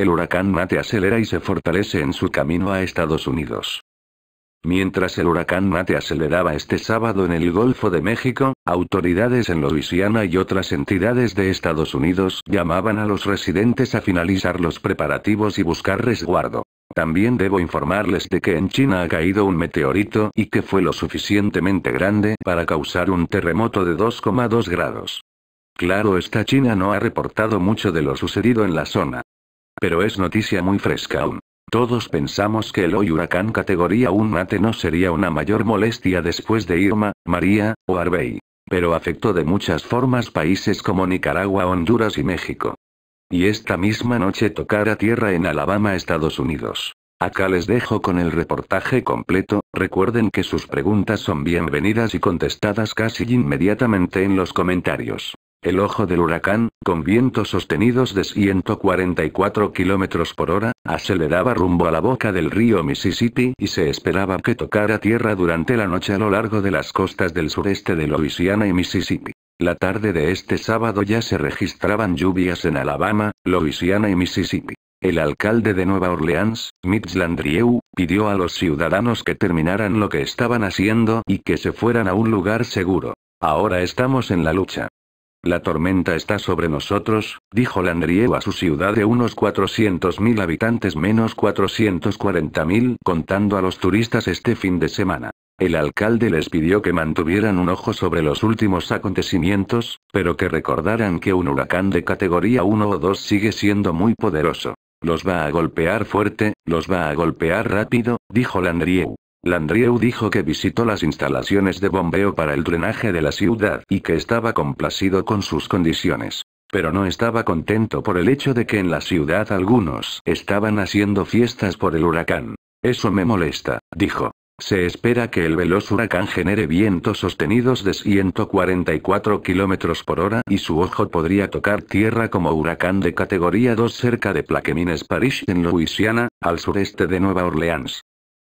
el huracán Mate acelera y se fortalece en su camino a Estados Unidos. Mientras el huracán Mate aceleraba este sábado en el Golfo de México, autoridades en Luisiana y otras entidades de Estados Unidos llamaban a los residentes a finalizar los preparativos y buscar resguardo. También debo informarles de que en China ha caído un meteorito y que fue lo suficientemente grande para causar un terremoto de 2,2 grados. Claro esta China no ha reportado mucho de lo sucedido en la zona. Pero es noticia muy fresca aún. Todos pensamos que el hoy huracán categoría 1 mate no sería una mayor molestia después de Irma, María, o Arbey. Pero afectó de muchas formas países como Nicaragua, Honduras y México. Y esta misma noche tocará tierra en Alabama, Estados Unidos. Acá les dejo con el reportaje completo, recuerden que sus preguntas son bienvenidas y contestadas casi inmediatamente en los comentarios. El ojo del huracán, con vientos sostenidos de 144 km por hora, aceleraba rumbo a la boca del río Mississippi y se esperaba que tocara tierra durante la noche a lo largo de las costas del sureste de Louisiana y Mississippi. La tarde de este sábado ya se registraban lluvias en Alabama, Louisiana y Mississippi. El alcalde de Nueva Orleans, Mitch Landrieu, pidió a los ciudadanos que terminaran lo que estaban haciendo y que se fueran a un lugar seguro. Ahora estamos en la lucha. La tormenta está sobre nosotros, dijo Landrieu a su ciudad de unos 400.000 habitantes menos 440.000 contando a los turistas este fin de semana. El alcalde les pidió que mantuvieran un ojo sobre los últimos acontecimientos, pero que recordaran que un huracán de categoría 1 o 2 sigue siendo muy poderoso. Los va a golpear fuerte, los va a golpear rápido, dijo Landrieu. Landrieu dijo que visitó las instalaciones de bombeo para el drenaje de la ciudad y que estaba complacido con sus condiciones. Pero no estaba contento por el hecho de que en la ciudad algunos estaban haciendo fiestas por el huracán. Eso me molesta, dijo. Se espera que el veloz huracán genere vientos sostenidos de 144 km por hora y su ojo podría tocar tierra como huracán de categoría 2 cerca de Plaquemines Parish en Luisiana, al sureste de Nueva Orleans.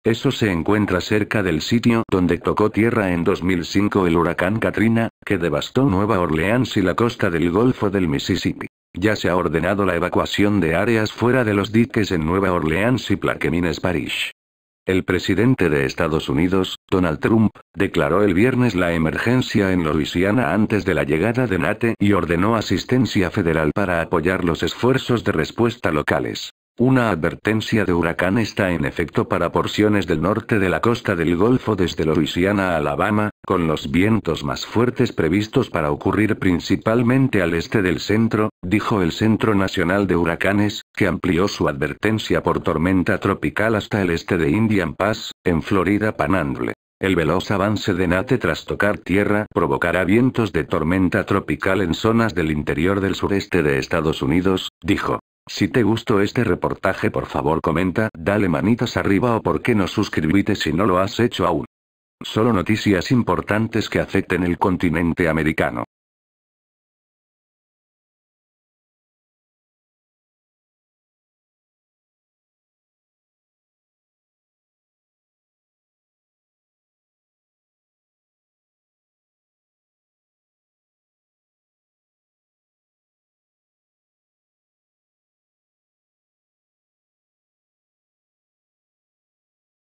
Eso se encuentra cerca del sitio donde tocó tierra en 2005 el huracán Katrina, que devastó Nueva Orleans y la costa del Golfo del Mississippi. Ya se ha ordenado la evacuación de áreas fuera de los diques en Nueva Orleans y Plaquemines Parish. El presidente de Estados Unidos, Donald Trump, declaró el viernes la emergencia en Luisiana antes de la llegada de Nate y ordenó asistencia federal para apoyar los esfuerzos de respuesta locales. Una advertencia de huracán está en efecto para porciones del norte de la costa del Golfo desde Louisiana a Alabama, con los vientos más fuertes previstos para ocurrir principalmente al este del centro, dijo el Centro Nacional de Huracanes, que amplió su advertencia por tormenta tropical hasta el este de Indian Pass, en Florida Panhandle. El veloz avance de Nate tras tocar tierra provocará vientos de tormenta tropical en zonas del interior del sureste de Estados Unidos, dijo. Si te gustó este reportaje por favor comenta, dale manitas arriba o por qué no suscribite si no lo has hecho aún. Solo noticias importantes que afecten el continente americano.